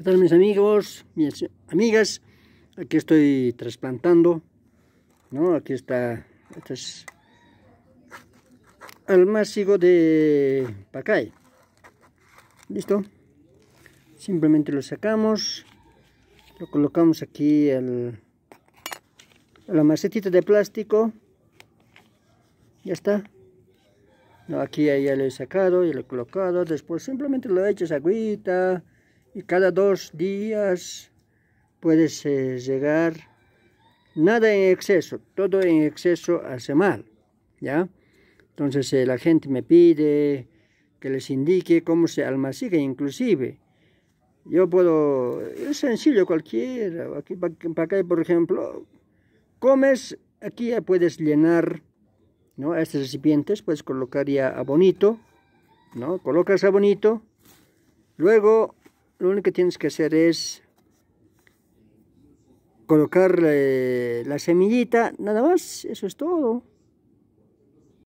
¿Qué tal mis amigos, mis amigas? Aquí estoy trasplantando, ¿no? Aquí está, este es almácigo de Pacay. ¿Listo? Simplemente lo sacamos, lo colocamos aquí En la macetita de plástico. Ya está. aquí ya lo he sacado, y lo he colocado. Después simplemente lo he hecho esa agüita, y cada dos días puedes eh, llegar nada en exceso, todo en exceso hace mal, ¿ya? Entonces eh, la gente me pide que les indique cómo se almacena inclusive. Yo puedo, es sencillo cualquiera, aquí para acá por ejemplo, comes, aquí ya puedes llenar, ¿no? estos recipientes puedes colocar ya abonito, ¿no? Colocas a bonito luego lo único que tienes que hacer es colocar la semillita, nada más, eso es todo.